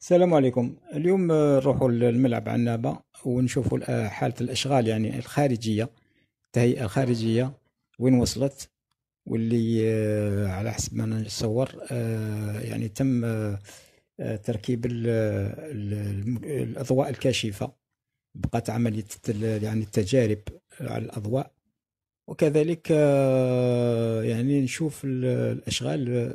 السلام عليكم اليوم آه، نروحوا للملعب عنابة ونشوفوا آه، حالة الإشغال يعني الخارجية التهيئة الخارجية وين وصلت واللي آه، على حسب ما نتصور يعني تم تركيب الأضواء الكاشفة بقت عملية يعني التجارب على الأضواء وكذلك يعني نشوف الأشغال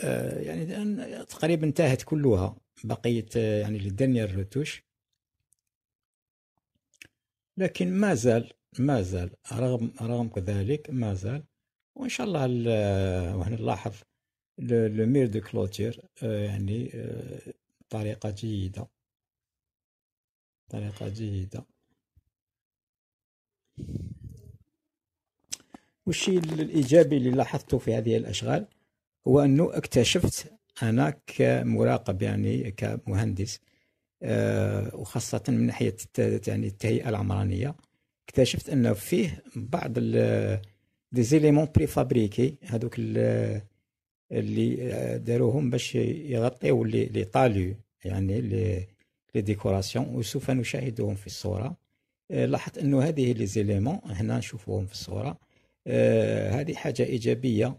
آه، يعني الان تقريبا انتهت كلها بقيت آه، يعني للدنيا الرتوش لكن ما زال ما زال رغم رغم كذلك ما زال وان شاء الله آه، وهنا نلاحظ لو مير دو كلوتير يعني طريقة جيده طريقة جيده والشيء الايجابي اللي لاحظته في هذه الاشغال هو انه اكتشفت انا كمراقب يعني كمهندس آه، وخاصه من ناحيه يعني التهيئه العمرانيه اكتشفت انه فيه بعض دي زيليمون بري فابريكي هذوك اللي آه، داروهم باش يغطيو لي طالو يعني لي لي ديكوراسيون وسوف نشاهدهم في الصوره آه، لاحظت انه هذه لي زيليمون هنا نشوفوهم في الصوره هذه حاجه ايجابيه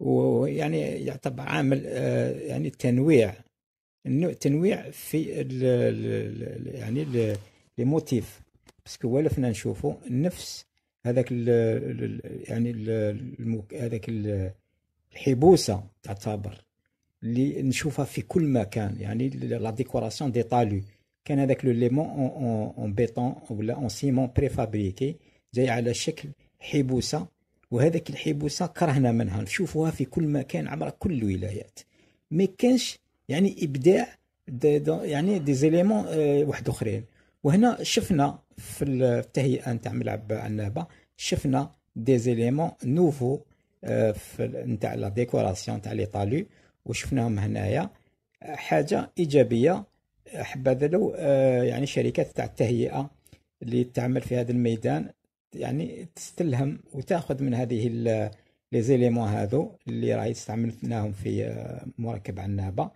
ويعني يعتبر عامل آه، يعني تنويع تنويع في الـ الـ يعني لي موتيف باسكو ولفنا نشوفوا نفس هذاك الـ يعني هذاك الحبوسه تعتبر اللي نشوفها في كل مكان يعني لا ديكوراسيون دي طالو كان هذاك لو ليمون اون بيتون ولا اون سيمون بريفابريكي جاي على شكل حبوسه وهذاك الحبوسه كرهنا منها نشوفوها في كل مكان عبر كل الولايات ما كانش يعني ابداع دي يعني دي زيليمون euh, واحد اخرين وهنا شفنا في التهيئه نتاع ملعب عنابه شفنا دي زيليمون نوفو في نتاع لا ديكوراسيون تاع لي طالو وشفناهم هنايا حاجه ايجابيه حبذا لو euh, يعني شركات تاع التهيئه اللي تعمل في هذا الميدان يعني تستلهم وتاخذ من هذه لي زيليمون هادو اللي راهي استعملناهم في آه، مركب عنابه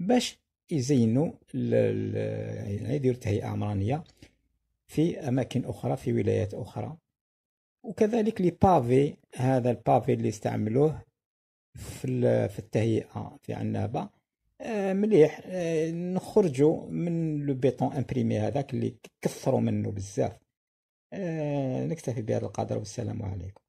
باش يزينوا يديروا تهيئه عمرانيه في اماكن اخرى في ولايات اخرى وكذلك لي بافي هذا البافي اللي استعملوه في في التهيئه في عنابه آه، مليح آه، نخرجوا من لو بيتون امبريمي هذاك اللي كثروا منه بزاف آه، نكتفي بهذا القدر والسلام عليكم